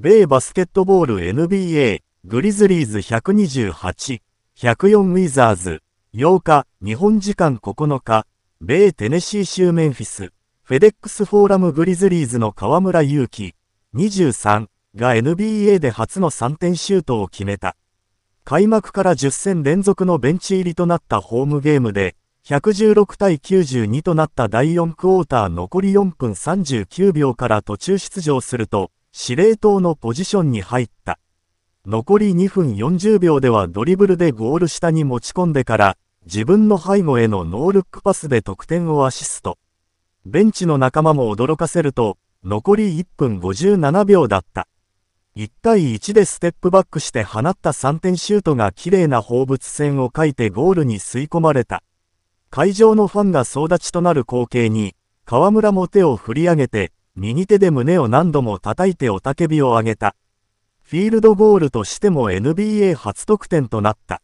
米バスケットボール NBA、グリズリーズ128、104ウィザーズ、8日、日本時間9日、米テネシー州メンフィス、フェデックスフォーラムグリズリーズの河村祐希、23が NBA で初の3点シュートを決めた。開幕から10戦連続のベンチ入りとなったホームゲームで、116対92となった第4クォーター残り4分39秒から途中出場すると、司令塔のポジションに入った。残り2分40秒ではドリブルでゴール下に持ち込んでから、自分の背後へのノールックパスで得点をアシスト。ベンチの仲間も驚かせると、残り1分57秒だった。1対1でステップバックして放った3点シュートが綺麗な放物線を描いてゴールに吸い込まれた。会場のファンが総立ちとなる光景に、河村も手を振り上げて、右手で胸を何度も叩いて雄たけびを上げた。フィールドゴールとしても NBA 初得点となった。